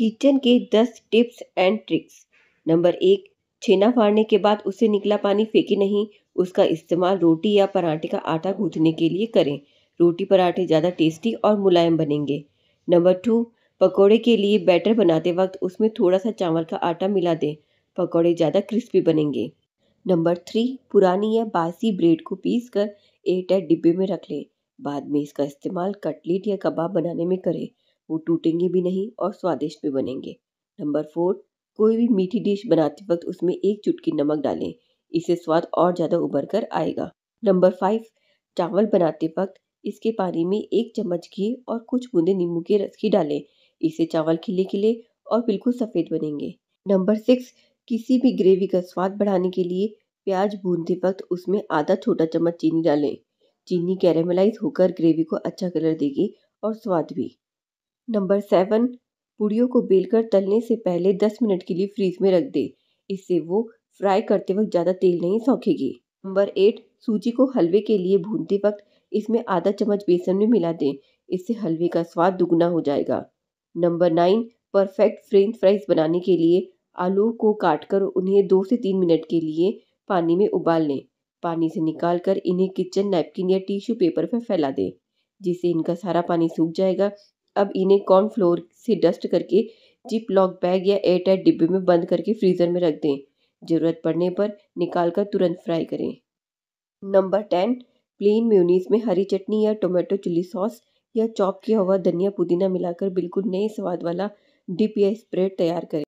kitchen के दस tips and tricks number एक छेना फाड़ने के बाद उससे निकला पानी फेंके नहीं उसका इस्तेमाल रोटी या पराठे का आटा गूंथने के लिए करें रोटी पराठे ज़्यादा टेस्टी और मुलायम बनेंगे नंबर टू पकोड़े के लिए बैटर बनाते वक्त उसमें थोड़ा सा चावल का आटा मिला दें पकोड़े ज़्यादा क्रिस्पी बनेंगे नंबर थ्री पुरानी या बासी ब्रेड को पीस कर एयरटाइट डिब्बे में रख लें बाद में इसका इस्तेमाल कटलेट या कबाब बनाने में करें वो टूटेंगे भी नहीं और स्वादिष्ट भी बनेंगे नंबर फोर कोई भी मीठी डिश बनाते वक्त उसमें एक चुटकी नमक डालें इससे स्वाद और ज़्यादा उभर कर आएगा नंबर फाइव चावल बनाते वक्त इसके पानी में एक चम्मच घी और कुछ बूंदे नींबू के रस की डालें इससे चावल खिले खिले और बिल्कुल सफ़ेद बनेंगे नंबर सिक्स किसी भी ग्रेवी का स्वाद बढ़ाने के लिए प्याज भूनते वक्त उसमें आधा छोटा चम्मच चीनी डालें चीनी कैरेमलाइज होकर ग्रेवी को अच्छा कलर देगी और स्वाद भी नंबर सेवन पूड़ियों को बेलकर तलने से पहले दस मिनट के लिए फ्रीज में रख दे इससे वो फ्राई करते वक्त ज़्यादा तेल नहीं सौखेगी नंबर एट सूजी को हलवे के लिए भूनते वक्त इसमें आधा चम्मच बेसन में मिला दें इससे हलवे का स्वाद दुगना हो जाएगा number nine perfect French fries बनाने के लिए आलू को काट कर उन्हें दो से तीन मिनट के लिए पानी में उबाल लें पानी से निकाल कर इन्हें किचन नैपकिन या टिश्यू पेपर पर फैला दें जिससे इनका सारा पानी सूख जाएगा अब इन्हें कॉर्न फ्लोर से डस्ट करके जिप लॉक बैग या एयर टाइट डिब्बे में बंद करके फ्रीज़र में रख दें ज़रूरत पड़ने पर निकाल कर तुरंत फ्राई करें नंबर टेन प्लेन म्यूनीस में हरी चटनी या टोमेटो चिली सॉस या चॉप किया हुआ धनिया पुदीना मिलाकर बिल्कुल नए स्वाद वाला डिप या स्प्रेड तैयार करें